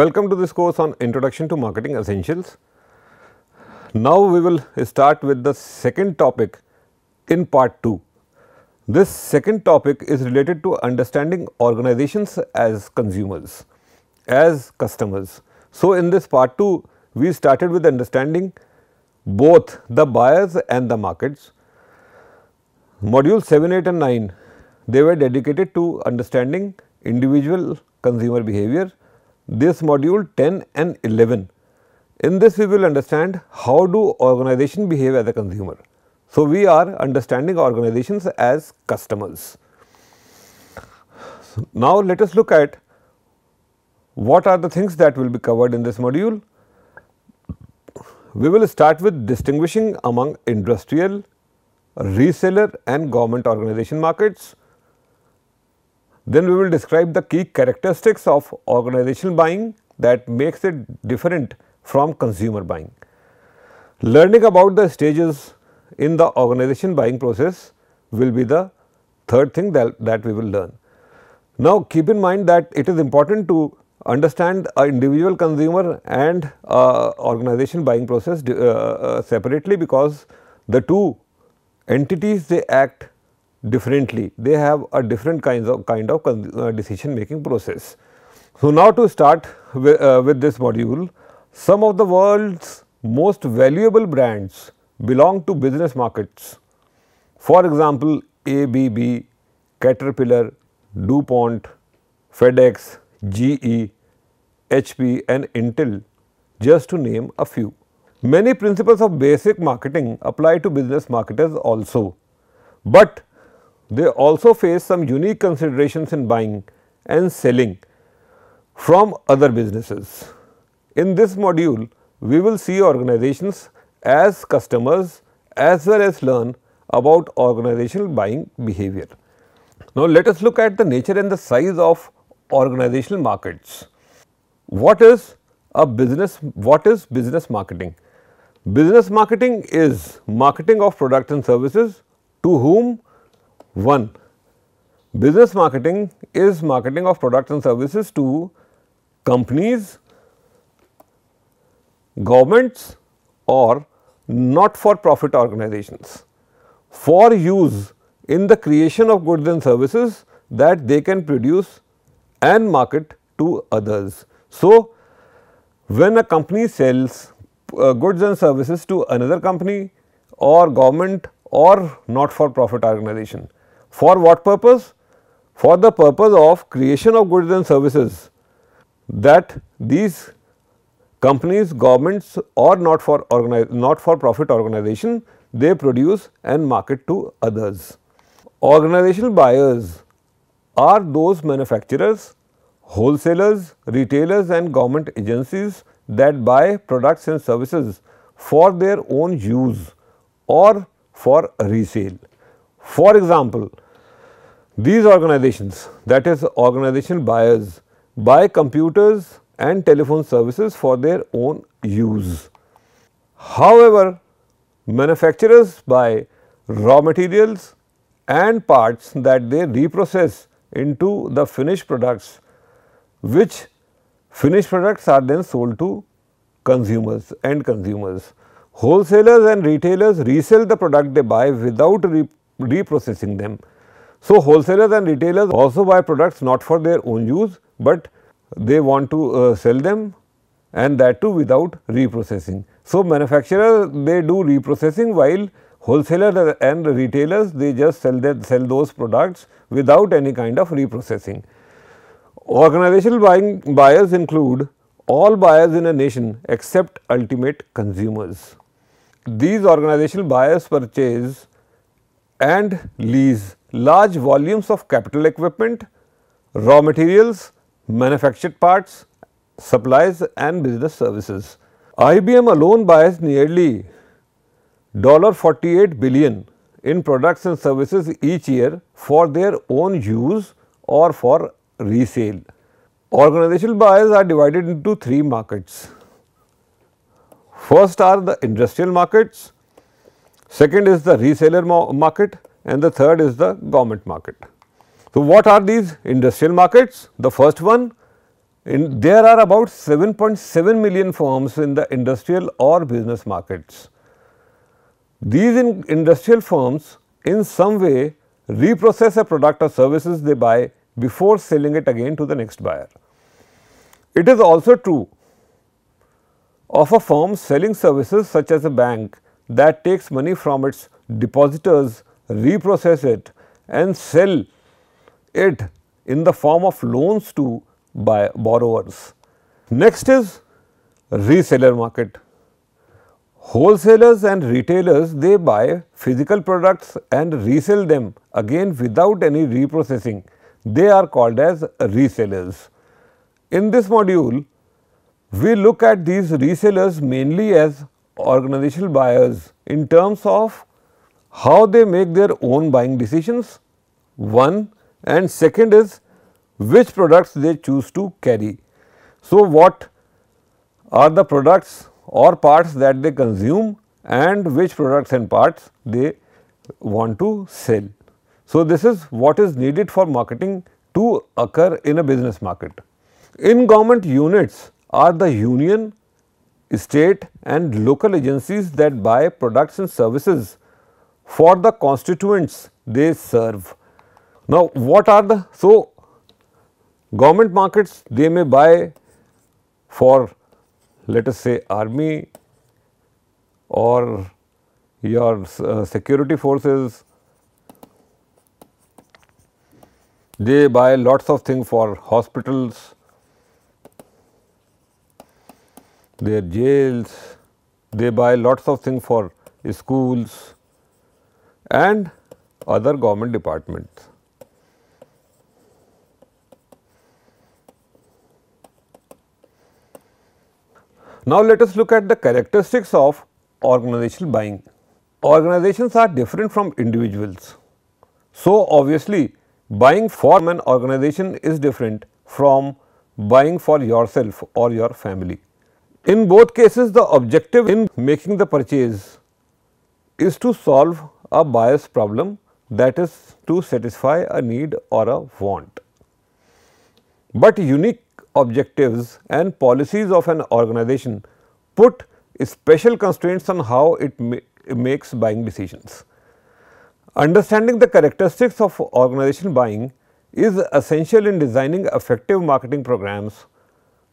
Welcome to this course on Introduction to Marketing Essentials. Now, we will start with the second topic in part 2. This second topic is related to understanding organizations as consumers, as customers. So, in this part 2, we started with understanding both the buyers and the markets. Module 7, 8 and 9, they were dedicated to understanding individual consumer behavior this module 10 and 11. In this we will understand how do organization behave as a consumer. So, we are understanding organizations as customers. So, now, let us look at what are the things that will be covered in this module. We will start with distinguishing among industrial, reseller and government organization markets. Then we will describe the key characteristics of organizational buying that makes it different from consumer buying. Learning about the stages in the organization buying process will be the third thing that, that we will learn. Now, keep in mind that it is important to understand an individual consumer and uh, organization buying process uh, uh, separately because the two entities they act differently. They have a different kinds of kind of uh, decision making process. So, now to start with, uh, with this module, some of the world's most valuable brands belong to business markets. For example, ABB, Caterpillar, DuPont, FedEx, GE, HP and Intel just to name a few. Many principles of basic marketing apply to business marketers also, but they also face some unique considerations in buying and selling from other businesses. In this module, we will see organizations as customers as well as learn about organizational buying behavior. Now, let us look at the nature and the size of organizational markets. What is a business, what is business marketing? Business marketing is marketing of products and services to whom 1. Business marketing is marketing of products and services to companies, governments or not for profit organizations for use in the creation of goods and services that they can produce and market to others. So, when a company sells uh, goods and services to another company or government or not for profit organization, for what purpose? For the purpose of creation of goods and services that these companies, governments or not for not for profit organization they produce and market to others. Organizational buyers are those manufacturers, wholesalers, retailers and government agencies that buy products and services for their own use or for resale. For example, these organizations that is organizational buyers buy computers and telephone services for their own use. However, manufacturers buy raw materials and parts that they reprocess into the finished products which finished products are then sold to consumers, end consumers. Wholesalers and retailers resell the product they buy without re reprocessing them. So, wholesalers and retailers also buy products not for their own use, but they want to uh, sell them and that too without reprocessing. So, manufacturers they do reprocessing while wholesalers and retailers they just sell their, sell those products without any kind of reprocessing. Organizational buying buyers include all buyers in a nation except ultimate consumers. These organizational buyers purchase and lease large volumes of capital equipment, raw materials, manufactured parts, supplies and business services. IBM alone buys nearly $48 billion in products and services each year for their own use or for resale. Organizational buyers are divided into three markets. First are the industrial markets, second is the reseller market and the third is the government market. So, what are these industrial markets? The first one in, there are about 7.7 million firms in the industrial or business markets. These in industrial firms in some way reprocess a product or services they buy before selling it again to the next buyer. It is also true of a firm selling services such as a bank that takes money from its depositors, reprocess it and sell it in the form of loans to by borrowers. Next is reseller market. Wholesalers and retailers they buy physical products and resell them again without any reprocessing. They are called as resellers. In this module, we look at these resellers mainly as organizational buyers in terms of how they make their own buying decisions one and second is which products they choose to carry. So, what are the products or parts that they consume and which products and parts they want to sell. So, this is what is needed for marketing to occur in a business market. In government units are the union state and local agencies that buy products and services for the constituents they serve. Now, what are the so government markets they may buy for let us say army or your uh, security forces they buy lots of things for hospitals their jails, they buy lots of things for schools and other government departments. Now, let us look at the characteristics of organizational buying. Organizations are different from individuals. So, obviously, buying for an organization is different from buying for yourself or your family. In both cases, the objective in making the purchase is to solve a bias problem that is to satisfy a need or a want. But unique objectives and policies of an organization put special constraints on how it, ma it makes buying decisions. Understanding the characteristics of organization buying is essential in designing effective marketing programs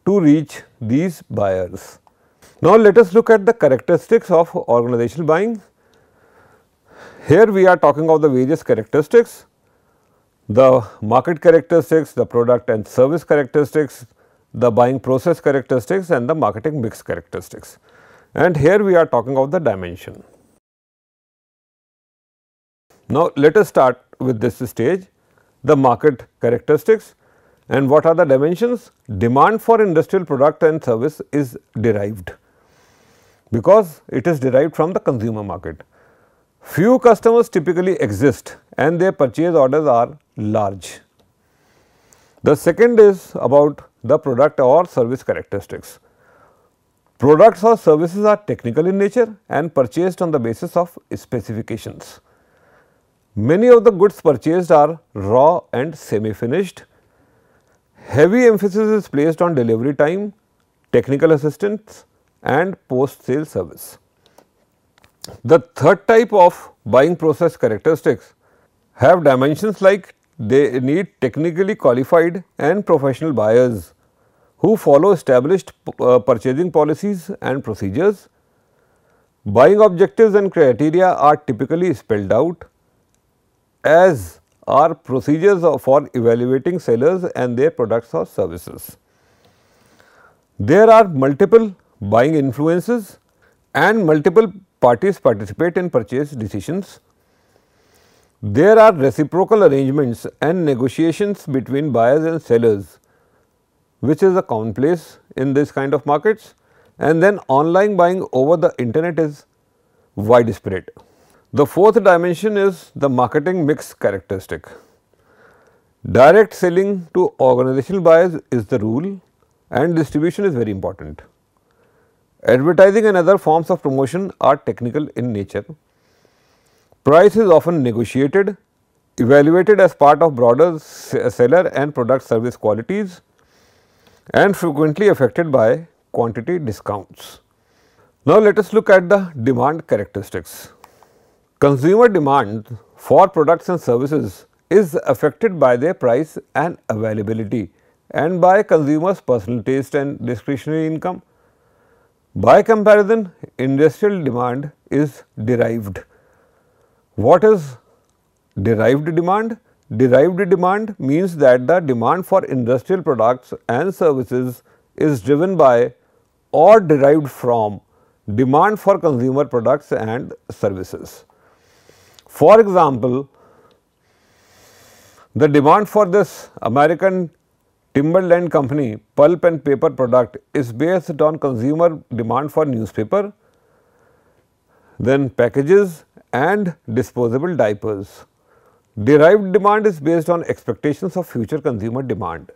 to reach these buyers. Now, let us look at the characteristics of organizational buying. Here we are talking of the various characteristics, the market characteristics, the product and service characteristics, the buying process characteristics and the marketing mix characteristics. And here we are talking of the dimension. Now, let us start with this stage, the market characteristics. And what are the dimensions? Demand for industrial product and service is derived because it is derived from the consumer market. Few customers typically exist and their purchase orders are large. The second is about the product or service characteristics. Products or services are technical in nature and purchased on the basis of specifications. Many of the goods purchased are raw and semi-finished Heavy emphasis is placed on delivery time, technical assistance and post sale service. The third type of buying process characteristics have dimensions like they need technically qualified and professional buyers who follow established uh, purchasing policies and procedures. Buying objectives and criteria are typically spelled out as are procedures for evaluating sellers and their products or services. There are multiple buying influences and multiple parties participate in purchase decisions. There are reciprocal arrangements and negotiations between buyers and sellers which is a commonplace in this kind of markets and then online buying over the internet is widespread. The fourth dimension is the marketing mix characteristic. Direct selling to organizational buyers is the rule and distribution is very important. Advertising and other forms of promotion are technical in nature. Price is often negotiated, evaluated as part of broader seller and product service qualities and frequently affected by quantity discounts. Now, let us look at the demand characteristics. Consumer demand for products and services is affected by their price and availability and by consumers' personal taste and discretionary income. By comparison, industrial demand is derived. What is derived demand? Derived demand means that the demand for industrial products and services is driven by or derived from demand for consumer products and services. For example, the demand for this American timberland company pulp and paper product is based on consumer demand for newspaper, then packages and disposable diapers. Derived demand is based on expectations of future consumer demand.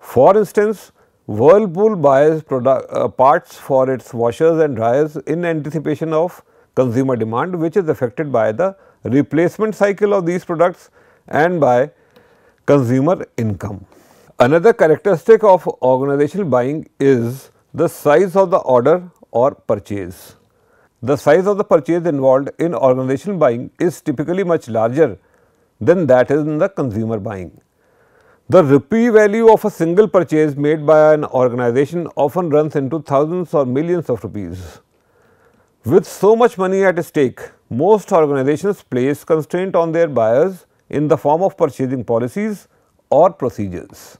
For instance, Whirlpool buys product, uh, parts for its washers and dryers in anticipation of consumer demand which is affected by the replacement cycle of these products and by consumer income. Another characteristic of organizational buying is the size of the order or purchase. The size of the purchase involved in organizational buying is typically much larger than that is in the consumer buying. The rupee value of a single purchase made by an organization often runs into thousands or millions of rupees. With so much money at stake, most organizations place constraint on their buyers in the form of purchasing policies or procedures.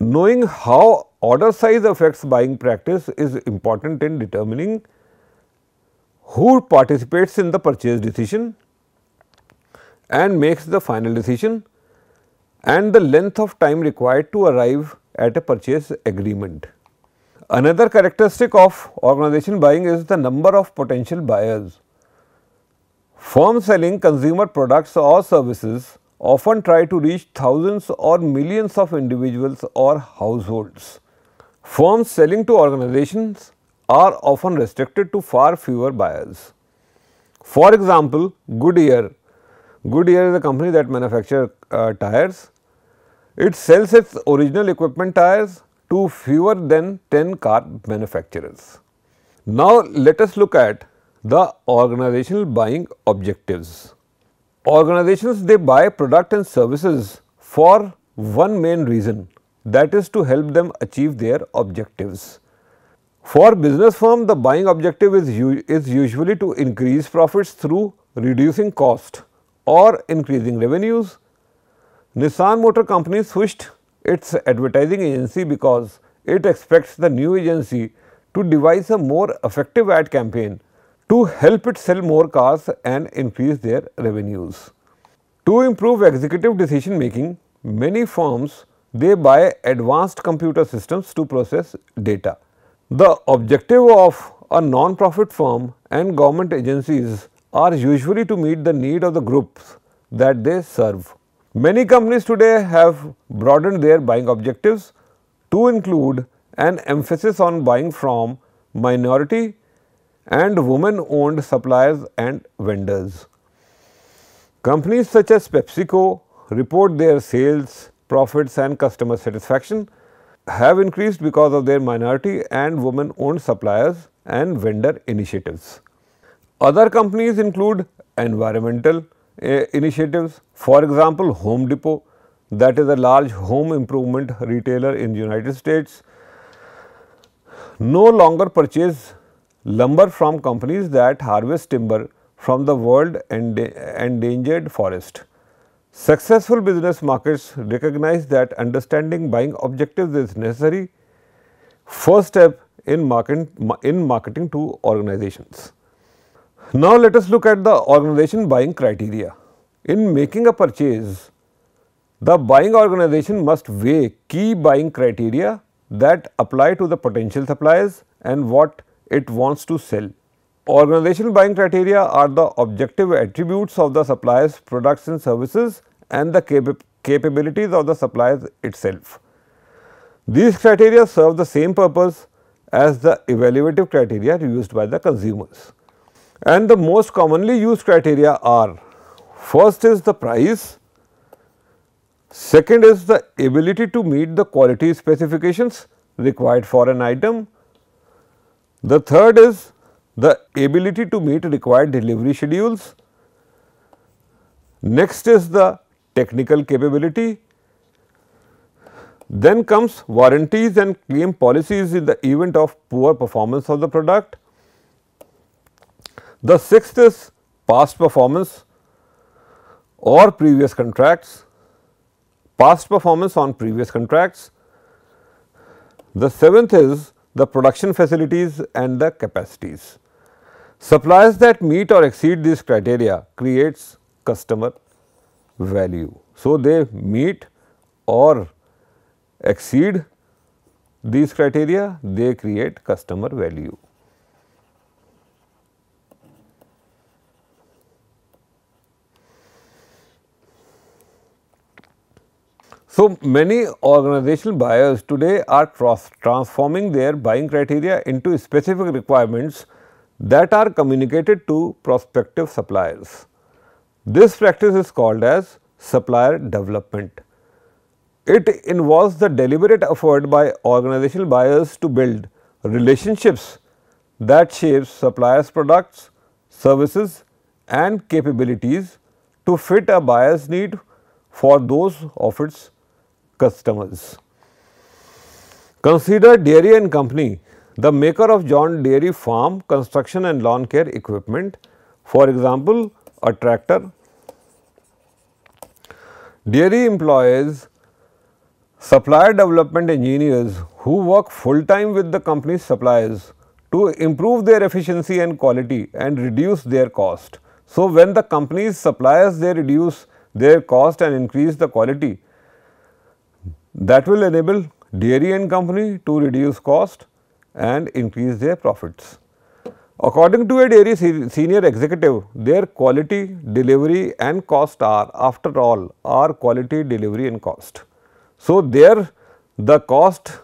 Knowing how order size affects buying practice is important in determining who participates in the purchase decision and makes the final decision and the length of time required to arrive at a purchase agreement. Another characteristic of organization buying is the number of potential buyers. Firms selling consumer products or services often try to reach thousands or millions of individuals or households. Firms selling to organizations are often restricted to far fewer buyers. For example, Goodyear. Goodyear is a company that manufactures uh, tires. It sells its original equipment tires to fewer than 10 car manufacturers. Now, let us look at the organizational buying objectives. Organizations they buy product and services for one main reason that is to help them achieve their objectives. For business firm the buying objective is, is usually to increase profits through reducing cost or increasing revenues. Nissan Motor Company switched its advertising agency because it expects the new agency to devise a more effective ad campaign to help it sell more cars and increase their revenues. To improve executive decision making, many firms they buy advanced computer systems to process data. The objective of a non-profit firm and government agencies are usually to meet the need of the groups that they serve. Many companies today have broadened their buying objectives to include an emphasis on buying from minority and women owned suppliers and vendors. Companies such as PepsiCo report their sales, profits and customer satisfaction have increased because of their minority and women owned suppliers and vendor initiatives. Other companies include environmental, uh, initiatives. For example, Home Depot that is a large home improvement retailer in the United States no longer purchase lumber from companies that harvest timber from the world endangered forest. Successful business markets recognize that understanding buying objectives is necessary first step in, market, in marketing to organizations. Now, let us look at the organization buying criteria. In making a purchase, the buying organization must weigh key buying criteria that apply to the potential suppliers and what it wants to sell. Organization buying criteria are the objective attributes of the supplier's products and services and the cap capabilities of the suppliers itself. These criteria serve the same purpose as the evaluative criteria used by the consumers and the most commonly used criteria are first is the price, second is the ability to meet the quality specifications required for an item, the third is the ability to meet required delivery schedules, next is the technical capability, then comes warranties and claim policies in the event of poor performance of the product, the sixth is past performance or previous contracts, past performance on previous contracts. The seventh is the production facilities and the capacities. Suppliers that meet or exceed these criteria creates customer value. So, they meet or exceed these criteria, they create customer value. So, many organizational buyers today are transforming their buying criteria into specific requirements that are communicated to prospective suppliers. This practice is called as supplier development. It involves the deliberate effort by organizational buyers to build relationships that shapes suppliers' products, services and capabilities to fit a buyer's need for those of its customers. Consider Dairy and Company, the maker of John Dairy farm construction and lawn care equipment, for example, a tractor. Dairy employs supplier development engineers who work full time with the company's suppliers to improve their efficiency and quality and reduce their cost. So, when the company's suppliers they reduce their cost and increase the quality, that will enable dairy and company to reduce cost and increase their profits. According to a dairy senior executive, their quality, delivery and cost are after all are quality, delivery and cost. So, there the cost,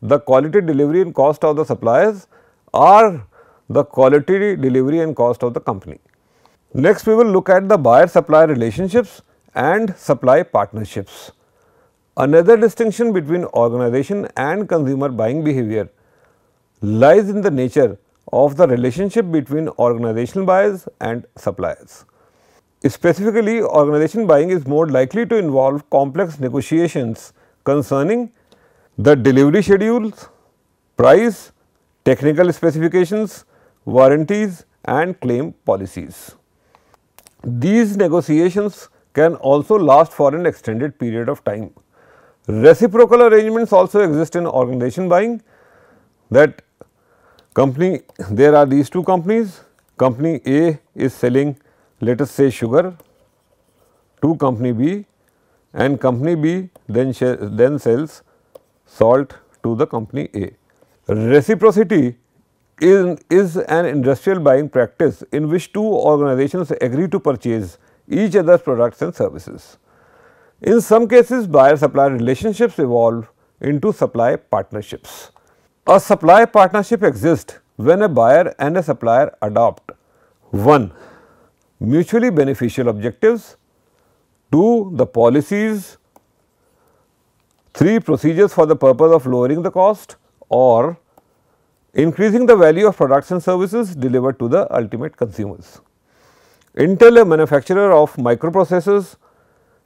the quality, delivery and cost of the suppliers are the quality, delivery and cost of the company. Next, we will look at the buyer-supplier relationships and supply partnerships. Another distinction between organization and consumer buying behavior lies in the nature of the relationship between organizational buyers and suppliers. Specifically, organization buying is more likely to involve complex negotiations concerning the delivery schedules, price, technical specifications, warranties and claim policies. These negotiations can also last for an extended period of time Reciprocal arrangements also exist in organization buying that company there are these two companies company A is selling let us say sugar to company B and company B then then sells salt to the company A. Reciprocity is, is an industrial buying practice in which two organizations agree to purchase each other's products and services. In some cases, buyer-supplier relationships evolve into supply partnerships. A supply partnership exists when a buyer and a supplier adopt 1. Mutually beneficial objectives 2. The policies 3. Procedures for the purpose of lowering the cost or increasing the value of products and services delivered to the ultimate consumers. Intel, a manufacturer of microprocessors,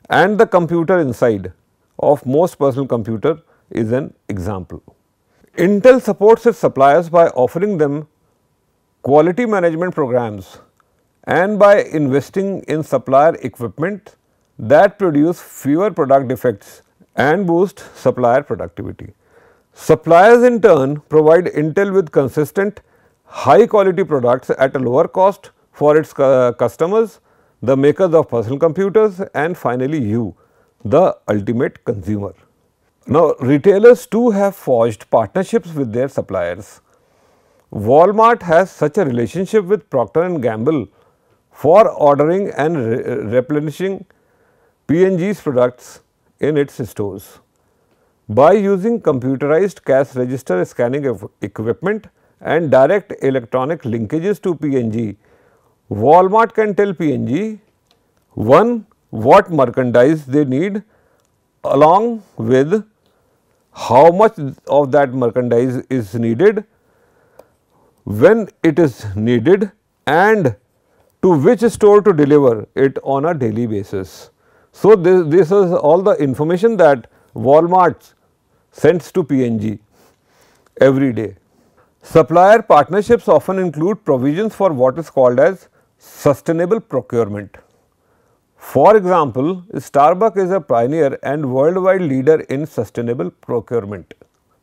and the computer inside of most personal computer is an example. Intel supports its suppliers by offering them quality management programs and by investing in supplier equipment that produce fewer product defects and boost supplier productivity. Suppliers in turn provide Intel with consistent high quality products at a lower cost for its customers the makers of personal computers and finally you, the ultimate consumer. Now, retailers too have forged partnerships with their suppliers. Walmart has such a relationship with Procter and Gamble for ordering and re replenishing P&G's products in its stores. By using computerized cash register scanning equipment and direct electronic linkages to P&G, Walmart can tell P&G one what merchandise they need along with how much of that merchandise is needed, when it is needed and to which store to deliver it on a daily basis. So, this, this is all the information that Walmart sends to P&G every day. Supplier partnerships often include provisions for what is called as sustainable procurement. For example, Starbucks is a pioneer and worldwide leader in sustainable procurement.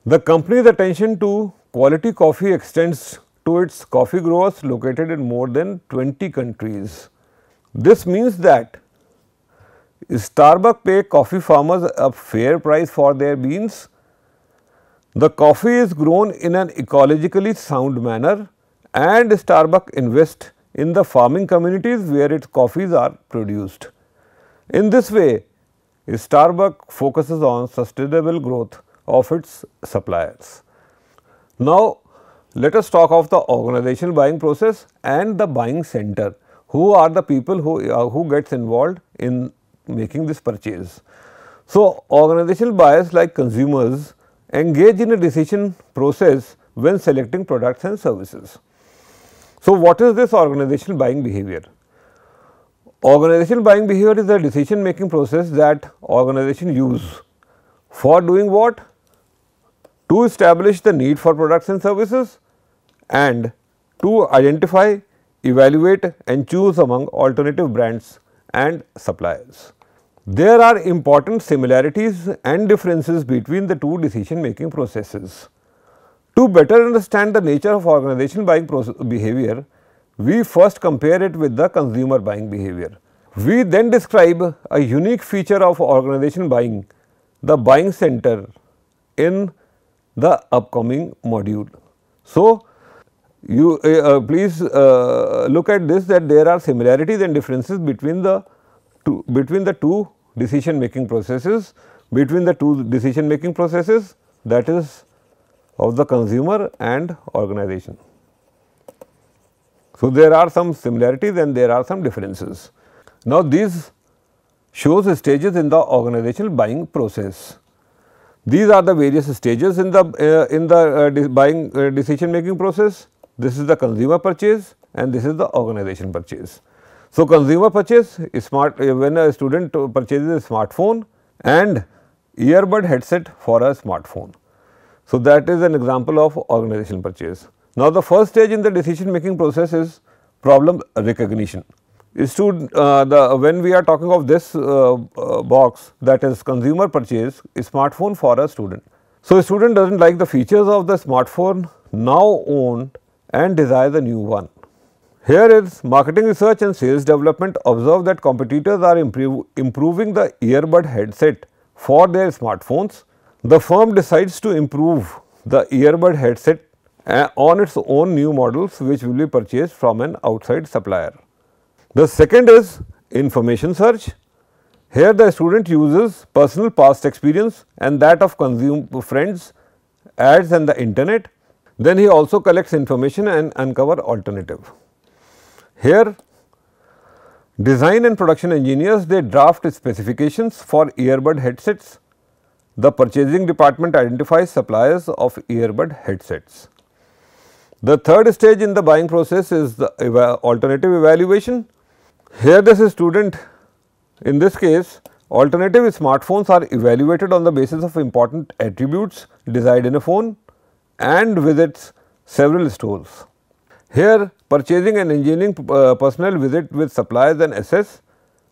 The company's attention to quality coffee extends to its coffee growers located in more than 20 countries. This means that Starbucks pay coffee farmers a fair price for their beans. The coffee is grown in an ecologically sound manner and Starbucks invests in the farming communities where its coffees are produced. In this way, Starbucks focuses on sustainable growth of its suppliers. Now, let us talk of the organizational buying process and the buying center. Who are the people who, uh, who gets involved in making this purchase? So, organizational buyers like consumers engage in a decision process when selecting products and services. So, what is this organizational buying behavior? Organizational buying behavior is a decision making process that organization use for doing what? To establish the need for products and services and to identify, evaluate and choose among alternative brands and suppliers. There are important similarities and differences between the two decision making processes. To better understand the nature of organization buying behavior, we first compare it with the consumer buying behavior. We then describe a unique feature of organization buying, the buying center in the upcoming module. So, you uh, uh please uh, look at this that there are similarities and differences between the two, between the two decision making processes, between the two decision making processes that is of the consumer and organization. So, there are some similarities and there are some differences. Now, these shows stages in the organizational buying process. These are the various stages in the uh, in the uh, de buying uh, decision making process. This is the consumer purchase and this is the organization purchase. So, consumer purchase smart uh, when a student purchases a smartphone and earbud headset for a smartphone. So, that is an example of organization purchase. Now, the first stage in the decision making process is problem recognition. Is to uh, the when we are talking of this uh, uh, box that is consumer purchase smartphone for a student. So, a student does not like the features of the smartphone now owned and desires a new one. Here is marketing research and sales development observe that competitors are improve, improving the earbud headset for their smartphones the firm decides to improve the earbud headset uh, on its own new models which will be purchased from an outside supplier. The second is information search. Here the student uses personal past experience and that of consume friends, ads and the internet. Then he also collects information and uncover alternative. Here design and production engineers they draft specifications for earbud headsets the purchasing department identifies suppliers of earbud headsets. The third stage in the buying process is the eva alternative evaluation. Here this student in this case alternative smartphones are evaluated on the basis of important attributes desired in a phone and visits several stores. Here purchasing and engineering uh, personnel visit with suppliers and assess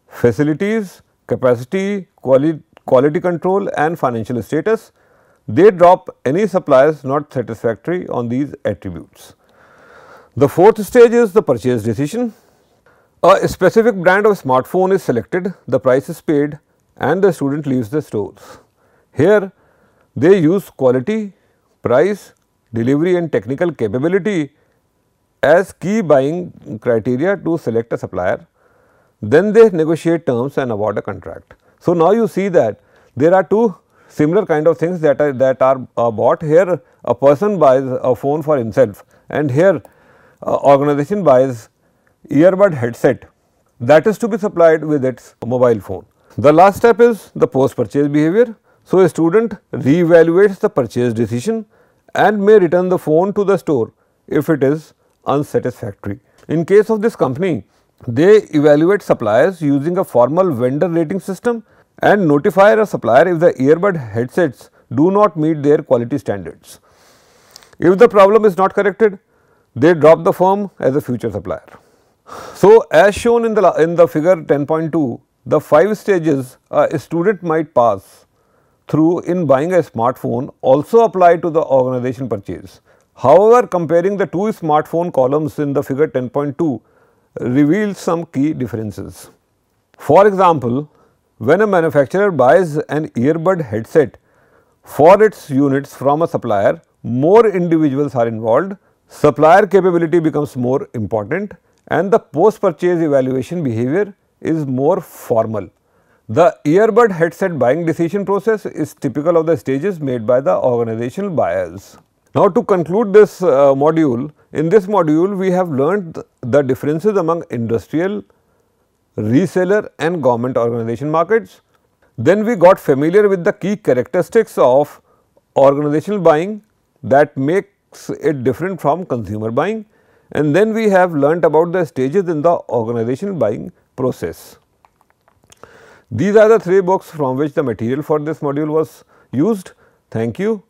facilities, capacity, quality quality control and financial status, they drop any suppliers not satisfactory on these attributes. The fourth stage is the purchase decision. A specific brand of smartphone is selected, the price is paid and the student leaves the stores. Here, they use quality, price, delivery and technical capability as key buying criteria to select a supplier. Then they negotiate terms and award a contract. So, now you see that there are two similar kind of things that are that are uh, bought here a person buys a phone for himself and here uh, organization buys earbud headset that is to be supplied with its mobile phone. The last step is the post purchase behavior. So, a student reevaluates the purchase decision and may return the phone to the store if it is unsatisfactory. In case of this company, they evaluate suppliers using a formal vendor rating system and notify a supplier if the earbud headsets do not meet their quality standards. If the problem is not corrected, they drop the firm as a future supplier. So, as shown in the, in the figure 10.2, the 5 stages a student might pass through in buying a smartphone also apply to the organization purchase. However, comparing the two smartphone columns in the figure 10.2, reveals some key differences. For example, when a manufacturer buys an earbud headset for its units from a supplier, more individuals are involved, supplier capability becomes more important and the post purchase evaluation behavior is more formal. The earbud headset buying decision process is typical of the stages made by the organizational buyers. Now, to conclude this uh, module, in this module we have learnt the differences among industrial, reseller and government organization markets. Then we got familiar with the key characteristics of organizational buying that makes it different from consumer buying and then we have learnt about the stages in the organizational buying process. These are the three books from which the material for this module was used. Thank you.